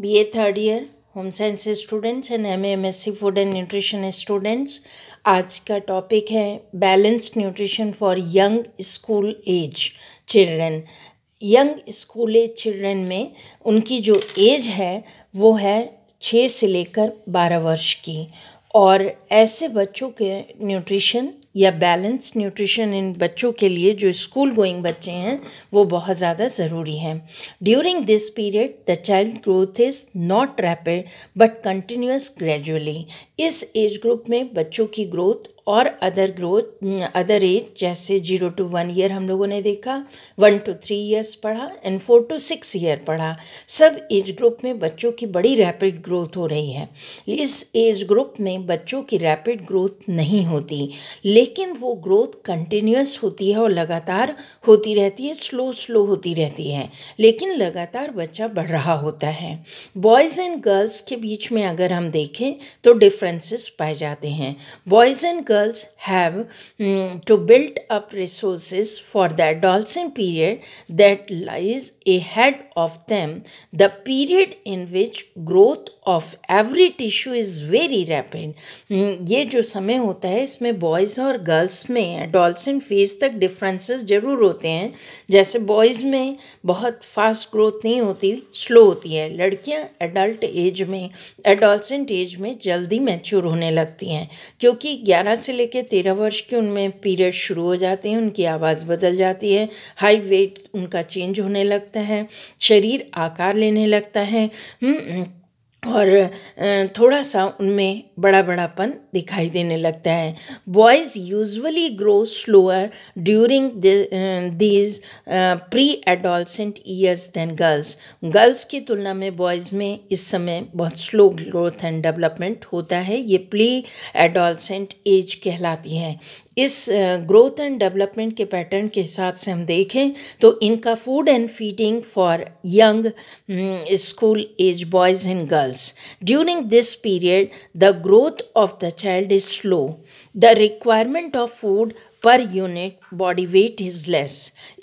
B A third year home science students and M M S C food and nutrition students आज का topic है balanced nutrition for young school age children young school age children में उनकी जो as है वो है छः से लेकर बारह वर्ष की और ऐसे बच्चों के न्यूट्रिशन या बैलेंस न्यूट्रिशन इन बच्चों के लिए जो स्कूल गोइंग बच्चे हैं वो बहुत ज़्यादा ज़रूरी है during this period the child growth is not rapid but continuous gradually इस एज ग्रुप में बच्चों की ग्रोथ और अदर ग्रोथ अदर एज जैसे जीरो टू वन ईयर हम लोगों ने देखा वन टू थ्री ईयर्स पढ़ा and four to six year पढ़ा सब एज ग्रुप में बच्चों की बड़ी रैपिड ग्रोथ हो रही है इस एज ग्रुप में बच्चों की रैपिड ग्रोथ नहीं होती लेकिन वो ग्रोथ कंटिन्यूस होती है और लगातार होती रहती है स्लो स्लो होती रहती है लेकिन लगातार बच्चा बढ़ रहा होता है बॉयज़ एंड गर्ल्स के बीच में अगर हम देखें तो डिफ्रेंसेस पाए जाते हैं boys and girls girls have mm, to build up resources for the adolescent period that lies ahead of them, the period in which growth of every tissue is very rapid. Hmm, ये जो समय होता है इसमें boys और girls में adolescent phase तक differences ज़रूर होते हैं जैसे बॉयज़ में बहुत फास्ट ग्रोथ नहीं होती स्लो होती है लड़कियाँ एडल्ट एज में adolescent एज में जल्दी mature होने लगती हैं क्योंकि 11 से लेकर 13 वर्ष की उनमें पीरियड शुरू हो जाते हैं उनकी आवाज़ बदल जाती है हाइट वेट उनका चेंज होने लगता है शरीर आकार लेने लगता है हम्म, हम्म, और थोड़ा सा उनमें बड़ा बड़ापन दिखाई देने लगता है boys usually grow slower during these pre adolescent years than girls girls की तुलना में बॉयज़ में इस समय बहुत स्लो ग्रोथ एंड डेवलपमेंट होता है ये प्री एडोलसेंट एज कहलाती है इस ग्रोथ एंड डेवलपमेंट के पैटर्न के हिसाब से हम देखें तो इनका food and feeding for young school age boys and girls during this period the growth of the child is slow the requirement of food per unit body weight is less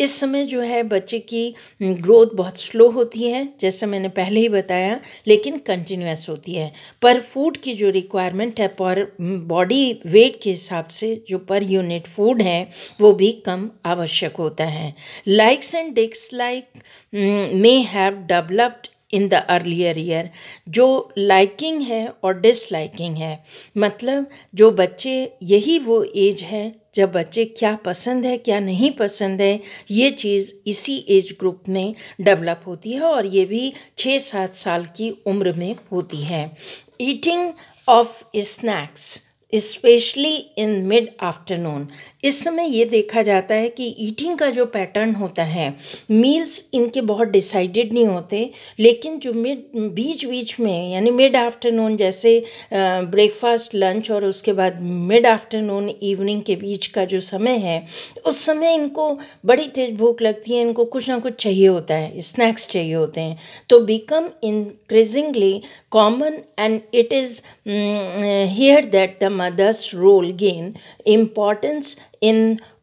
इस समय जो है बच्चे की ग्रोथ हम्म, बहुत slow होती है जैसे मैंने पहले ही बताया लेकिन कंटिन्यूस होती है पर फूड की जो रिक्वायरमेंट है पर बॉडी हम्म, वेट के हिसाब से जो पर यूनिट फूड है वो भी कम आवश्यक होता है likes and like may have developed in the earlier year जो लाइकिंग है और डिसलाइकिंग है मतलब जो बच्चे यही वो एज है जब बच्चे क्या पसंद है क्या नहीं पसंद है ये चीज़ इसी एज ग्रुप में डेवलप होती है और ये भी छः सात साल की उम्र में होती है eating of snacks especially in mid afternoon इस समय ये देखा जाता है कि ईटिंग का जो पैटर्न होता है मील्स इनके बहुत डिसाइडेड नहीं होते लेकिन जो मिड बीच बीच में यानी मिड आफ्टरनून जैसे ब्रेकफास्ट लंच और उसके बाद मिड आफ्टरनून इवनिंग के बीच का जो समय है उस समय इनको बड़ी तेज़ भूख लगती है इनको कुछ ना कुछ चाहिए होता है स्नैक्स चाहिए होते हैं तो become increasingly common and it is here that the mother's role gain importance in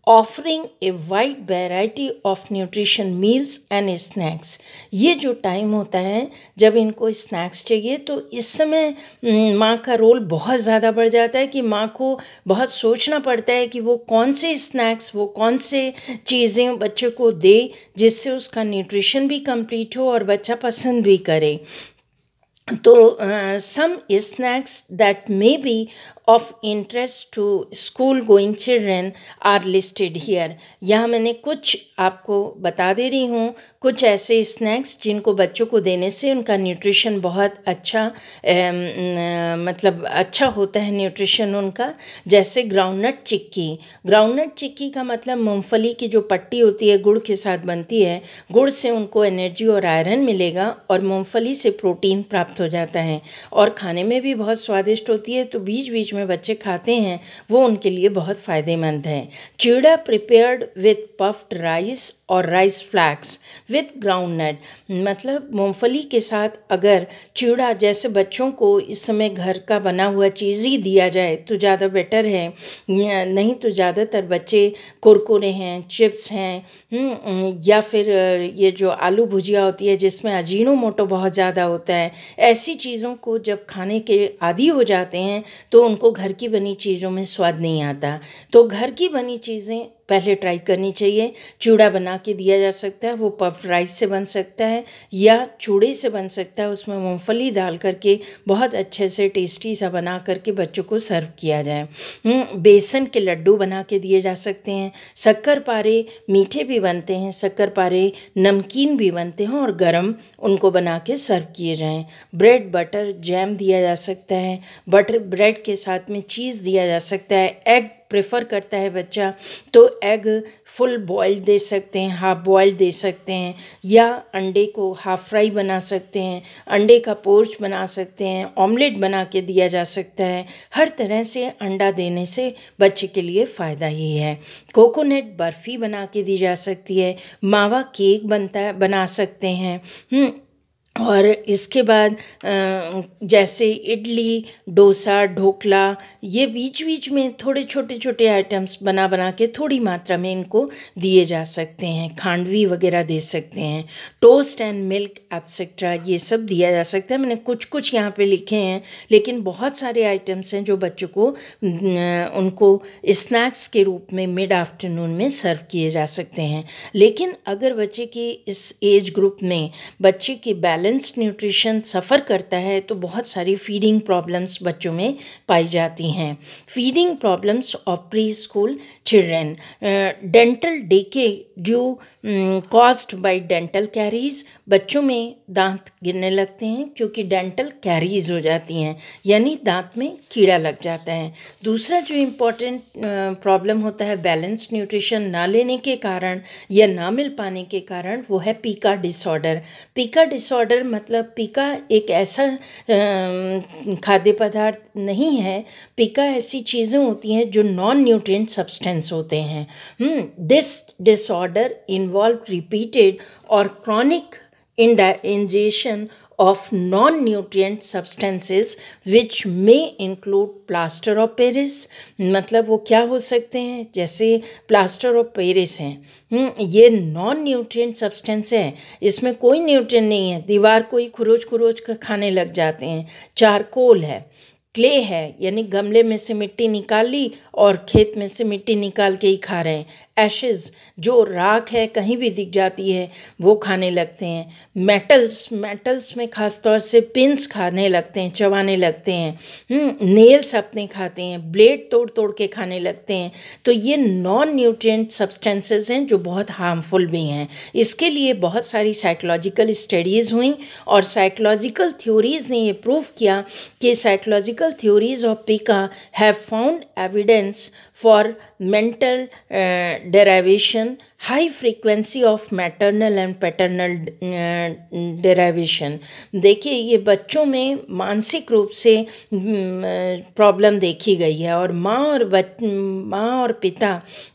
offering a wide variety of nutrition meals and snacks ये जो टाइम होता है जब इनको स्नैक्स चाहिए तो इस समय हम्म, माँ का रोल बहुत ज़्यादा बढ़ जाता है कि माँ को बहुत सोचना पड़ता है कि वो कौन से स्नैक्स वो कौन से चीज़ें बच्चे को दे जिससे उसका न्यूट्रिशन भी कंप्लीट हो और बच्चा पसंद भी करे तो some snacks that may be of interest to school going children are listed here यहाँ मैंने कुछ आपको बता दे रही हूँ कुछ ऐसे स्नैक्स जिनको बच्चों को देने से उनका न्यूट्रिशन बहुत अच्छा ए, मतलब अच्छा होता है न्यूट्रिशन उनका जैसे ग्राउंडनट चिक्की ग्राउंडनट चिक्की का मतलब मूंगफली की जो पट्टी होती है गुड़ के साथ बनती है गुड़ से उनको एनर्जी और आयरन मिलेगा और मूंगफली से प्रोटीन प्राप्त हो जाता है और खाने में भी बहुत स्वादिष्ट होती है तो बीच बीच में बच्चे खाते हैं वो उनके लिए बहुत फ़ायदेमंद है चिड़ा प्रिपेयर्ड विथ पफ्ड राइस और rice flakes with ground nut मतलब मूंगफली के साथ अगर चिड़ा जैसे बच्चों को इस समय घर का बना हुआ चीज़ ही दिया जाए तो ज़्यादा बेटर है नहीं तो ज़्यादातर बच्चे कुरकुरे हैं चिप्स हैं हम्म, या फिर ये जो आलू भुजिया होती है जिसमें मोटो बहुत ज़्यादा होता है ऐसी चीज़ों को जब खाने के आदि हो जाते हैं तो उनको घर की बनी चीज़ों में स्वाद नहीं आता तो घर की बनी चीज़ें पहले ट्राई करनी चाहिए चूड़ा बना के दिया जा सकता है वो पफ राइस से बन सकता है या चूड़े से बन सकता है उसमें मूँगफली डाल करके बहुत अच्छे से टेस्टी सा बना करके बच्चों को सर्व किया जाए हम्म, बेसन के लड्डू बना के दिए जा सकते हैं शक्कर पारे मीठे भी बनते हैं शक्कर पारे नमकीन भी बनते हैं और गर्म उनको बना के सर्व किए जाएँ ब्रेड बटर जैम दिया जा सकता है बटर ब्रेड के साथ में चीज़ दिया जा सकता है एग प्रेफर करता है बच्चा तो एग फुल बॉयल्ड दे सकते हैं हाफ बॉयल्ड दे सकते हैं या अंडे को हाफ फ्राई बना सकते हैं अंडे का पोर्च बना सकते हैं ऑमलेट बना के दिया जा सकता है हर तरह से अंडा देने से बच्चे के लिए फ़ायदा ही है कोकोनट बर्फ़ी बना के दी जा सकती है मावा केक बनता बना सकते हैं हम्म, और इसके बाद जैसे इडली डोसा ढोकला ये बीच बीच में थोड़े छोटे छोटे आइटम्स बना बना के थोड़ी मात्रा में इनको दिए जा सकते हैं खांडवी वगैरह दे सकते हैं टोस्ट एंड मिल्क एब्सेट्रा ये सब दिया जा सकता है मैंने कुछ कुछ यहाँ पे लिखे हैं लेकिन बहुत सारे आइटम्स हैं जो बच्चों को उनको स्नैक्स के रूप में मिड आफ्टरनून में सर्व किए जा सकते हैं लेकिन अगर बच्चे के इस एज ग्रुप में बच्चे के बैलेंस्ड न्यूट्रिशन सफ़र करता है तो बहुत सारी फीडिंग प्रॉब्लम्स बच्चों में पाई जाती हैं feeding problems of pre school children dental decay due caused by dental caries बच्चों में दांत गिरने लगते हैं क्योंकि डेंटल कैरीज हो जाती हैं यानी दांत में कीड़ा लग जाता है दूसरा जो इम्पोर्टेंट प्रॉब्लम होता है बैलेंस्ड न्यूट्रिशन ना लेने के कारण या ना मिल पाने के कारण वो है पीका डिसऑर्डर पीका डिसऑर्डर मतलब पीका एक ऐसा खाद्य पदार्थ नहीं है पीका ऐसी चीज़ें होती हैं जो नॉन न्यूट्रिएंट सब्सटेंस होते हैं this hmm, disorder disorder involved repeated or chronic ingestion of non nutrient substances which may include plaster of Paris मतलब वो क्या हो सकते हैं जैसे प्लास्टर ऑफ पेरिस हैं ये non-nutrient substance हैं इसमें कोई nutrient नहीं है दीवार को ही खुरोच खुरोच कर खाने लग जाते हैं charcoal है क्ले है यानी गमले में से मिट्टी निकाल ली और खेत में से मिट्टी निकाल के ही खा रहे हैं एशेज जो राख है कहीं भी दिख जाती है वो खाने लगते हैं मेटल्स मेटल्स में खासतौर से पिंस खाने लगते हैं चबाने लगते हैं नेल्स हम्म, अपने खाते हैं ब्लेड तोड़ तोड़ के खाने लगते हैं तो ये नॉन न्यूट्रिएंट सब्सटेंसेस हैं जो बहुत हार्मफुल भी हैं इसके लिए बहुत सारी साइकोलॉजिकल स्टडीज़ हुई और साइकोलॉजिकल थ्योरीज़ ने ये प्रूव किया कि psychological critical theories of Pika have found evidence for mental uh, derivation high frequency of maternal and paternal derivation देखिए ये बच्चों में मानसिक रूप से प्रॉब्लम हम्म, देखी गई है और माँ और बच माँ और पिता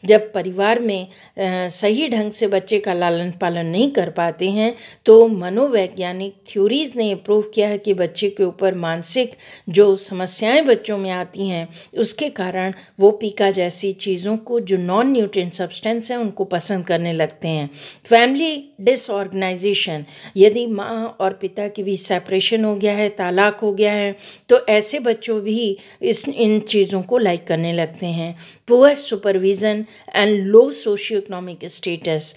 जब परिवार में सही ढंग से बच्चे का लालन पालन नहीं कर पाते हैं तो मनोवैज्ञानिक थ्योरीज ने प्रूव किया है कि बच्चे के ऊपर मानसिक जो समस्याएं बच्चों में आती हैं उसके कारण वो पीका जैसी चीज़ों को जो नॉन न्यूट्रिएंट सब्सटेंस हैं उनको पसंद पसंद करने लगते हैं फैमिली डिसऑर्गेनाइजेशन यदि माँ और पिता के बीच सेपरेशन हो गया है तालाक हो गया है तो ऐसे बच्चों भी इस इन चीज़ों को लाइक करने लगते हैं poor supervision and low socio economic status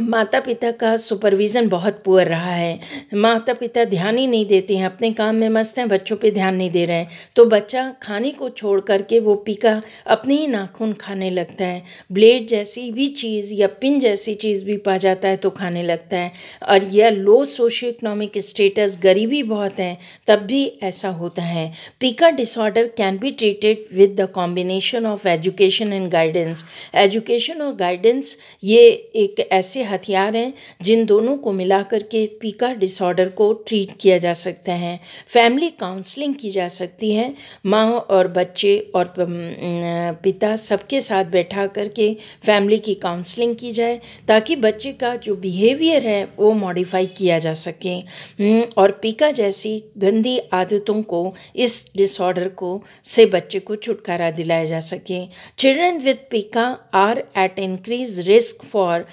माता पिता का सुपरविज़न बहुत पुअर रहा है माता पिता ध्यान ही नहीं देते हैं अपने काम में मस्त हैं बच्चों पे ध्यान नहीं दे रहे हैं तो बच्चा खाने को छोड़ करके वो पीका अपने ही नाखून खाने लगता है ब्लेड जैसी भी चीज़ या पिन जैसी चीज़ भी पा जाता है तो खाने लगता है और यह लो सोशो इकनॉमिक स्टेटस गरीबी बहुत है तब भी ऐसा होता है pica disorder can be treated with the combination of education and guidance education और गाइडेंस ये एक ऐसे हथियार हैं जिन दोनों को मिलाकर के पीका डिसऑर्डर को ट्रीट किया जा सकता है फैमिली काउंसलिंग की जा सकती है माँ और बच्चे और पिता सबके साथ बैठा करके फैमिली की काउंसलिंग की जाए ताकि बच्चे का जो बिहेवियर है वो मॉडिफाई किया जा सके और पीका जैसी गंदी आदतों को इस डिसऑर्डर को से बच्चे को छुटकारा दिलाया जा सके children with pica are at increase risk for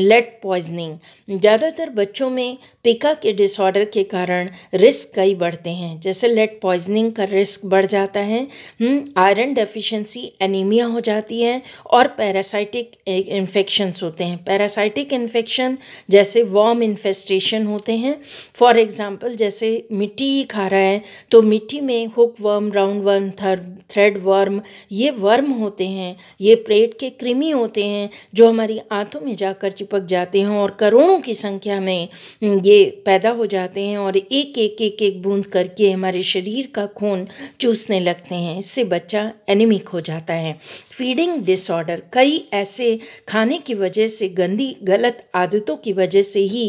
lead poisoning ज़्यादातर बच्चों में पिका के डिसऑर्डर के कारण रिस्क कई बढ़ते हैं जैसे लेड पॉइजनिंग का रिस्क बढ़ जाता है हम्म, आयरन डेफिशिएंसी एनीमिया हो जाती है और पैरासाइटिक इन्फेक्शंस होते हैं पैरासाइटिक इन्फेक्शन जैसे वॉम इन्फेस्टेशन होते हैं फॉर एग्ज़ाम्पल जैसे मिट्टी ही खा रहा है तो मिट्टी में hook worm round worm thread worm ये वर्म होते हैं ये पेट के कृमि होते हैं जो हमारी आंतों में जाकर चिपक जाते हैं और करोड़ों की संख्या में हम्म, ये पैदा हो जाते हैं और एक एक एक एक बूंद करके हमारे शरीर का खून चूसने लगते हैं इससे बच्चा एनिमिक हो जाता है फीडिंग डिसऑर्डर कई ऐसे खाने की वजह से गंदी गलत आदतों की वजह से ही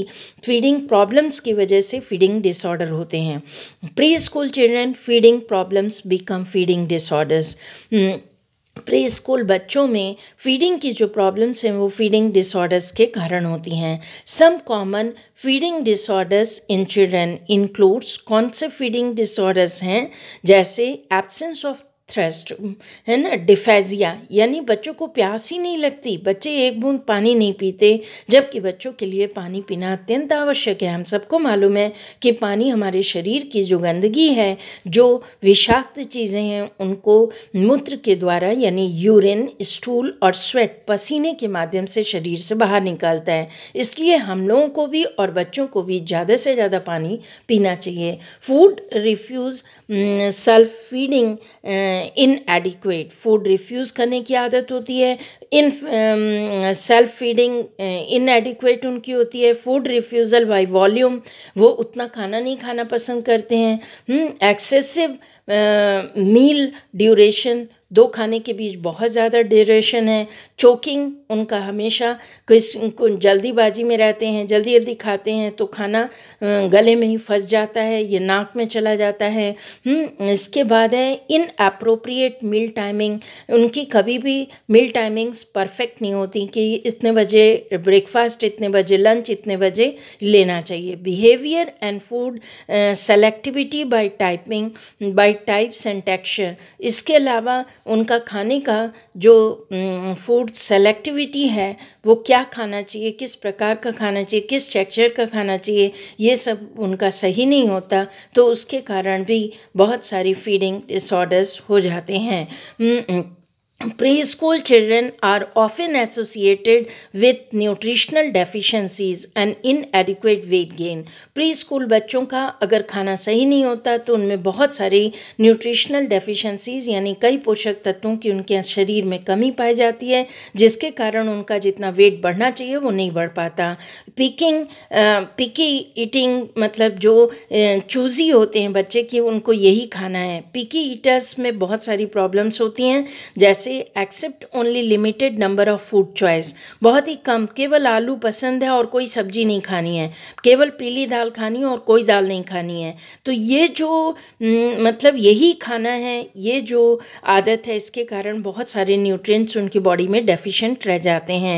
फीडिंग प्रॉब्लम्स की वजह से फीडिंग डिसऑर्डर होते हैं pre school children feeding problems become feeding disorders pre school बच्चों में फीडिंग की जो प्रॉब्लम्स हैं वो फीडिंग डिसऑर्डर्स के कारण होती हैं some common feeding disorders in children includes कौन से फीडिंग डिसऑर्डर्स हैं जैसे एब्सेंस ऑफ थ्रेस्ट है ना डिफेजिया यानी बच्चों को प्यास ही नहीं लगती बच्चे एक बूंद पानी नहीं पीते जबकि बच्चों के लिए पानी पीना अत्यंत आवश्यक है हम सबको मालूम है कि पानी हमारे शरीर की जो गंदगी है जो विषाक्त चीज़ें हैं उनको मूत्र के द्वारा यानी यूरिन स्टूल और स्वेट पसीने के माध्यम से शरीर से बाहर निकालता है इसलिए हम लोगों को भी और बच्चों को भी ज़्यादा से ज़्यादा पानी पीना चाहिए food refuse self feeding inadequate food refuse करने की आदत होती है इन सेल्फ फीडिंग इनएडिक्वेट उनकी होती है फूड रिफ्यूज़ल बाय वॉल्यूम वो उतना खाना नहीं खाना पसंद करते हैं एक्सेसिव मील ड्यूरेशन दो खाने के बीच बहुत ज़्यादा ड्यूरेशन है चोकिंग उनका हमेशा किस जल्दीबाजी में रहते हैं जल्दी जल्दी खाते हैं तो खाना गले में ही फंस जाता है ये नाक में चला जाता है हम्म, इसके बाद है इन अप्रोप्रिएट मील टाइमिंग उनकी कभी भी मील टाइमिंग्स परफेक्ट नहीं होती कि इतने बजे ब्रेकफास्ट इतने बजे लंच इतने बजे लेना चाहिए behaviour and food selectivity by typing by types and texture इसके अलावा उनका खाने का जो फूड सेलेक्टिविटी एक्टिविटी है वो क्या खाना चाहिए किस प्रकार का खाना चाहिए किस टेक्चर का खाना चाहिए ये सब उनका सही नहीं होता तो उसके कारण भी बहुत सारी फीडिंग डिसऑर्डर्स हो जाते हैं हम्म, हम्म। preschool children are often associated with nutritional deficiencies and inadequate weight gain preschool बच्चों का अगर खाना सही नहीं होता तो उनमें बहुत सारी nutritional deficiencies यानी कई पोषक तत्वों की उनके शरीर में कमी पाई जाती है जिसके कारण उनका जितना वेट बढ़ना चाहिए वो नहीं बढ़ पाता पिकिंग पिकी ईटिंग मतलब जो चूजी uh, होते हैं बच्चे कि उनको यही खाना है पिकी ईटर्स में बहुत सारी प्रॉब्लम्स होती हैं जैसे से accept only limited number of food choice बहुत ही कम केवल आलू पसंद है और कोई सब्जी नहीं खानी है केवल पीली दाल खानी है और कोई दाल नहीं खानी है तो ये जो हम्म, मतलब यही खाना है ये जो आदत है इसके कारण बहुत सारे न्यूट्रिएंट्स उनकी बॉडी में डेफिशिएंट रह जाते हैं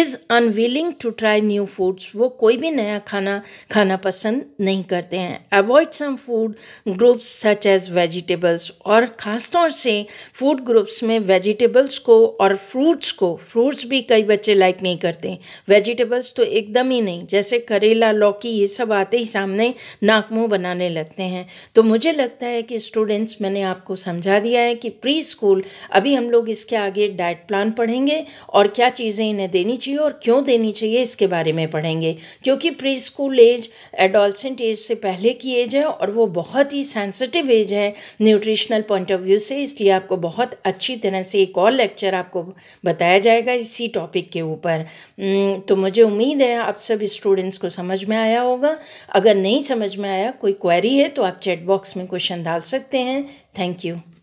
is unwilling to try new foods वो कोई भी नया खाना खाना पसंद नहीं करते हैं avoid some food groups such as vegetables और ख़ासतौर से फूड ग्रुप्स में वेज वेजिटेबल्स को और फ्रूट्स को फ्रूट्स भी कई बच्चे लाइक नहीं करते वेजिटेबल्स तो एकदम ही नहीं जैसे करेला लौकी ये सब आते ही सामने नाक मुँह बनाने लगते हैं तो मुझे लगता है कि स्टूडेंट्स मैंने आपको समझा दिया है कि प्री स्कूल अभी हम लोग इसके आगे डाइट प्लान पढ़ेंगे और क्या चीज़ें इन्हें देनी चाहिए और क्यों देनी चाहिए इसके बारे में पढ़ेंगे क्योंकि pre school age adolescent age से पहले की एज है और वो बहुत ही सेंसिटिव एज है न्यूट्रिशनल पॉइंट ऑफ व्यू से इसलिए आपको बहुत अच्छी तरह से से एक और लेक्चर आपको बताया जाएगा इसी टॉपिक के ऊपर तो मुझे उम्मीद है आप सब स्टूडेंट्स को समझ में आया होगा अगर नहीं समझ में आया कोई क्वेरी है तो आप चैट बॉक्स में क्वेश्चन डाल सकते हैं थैंक यू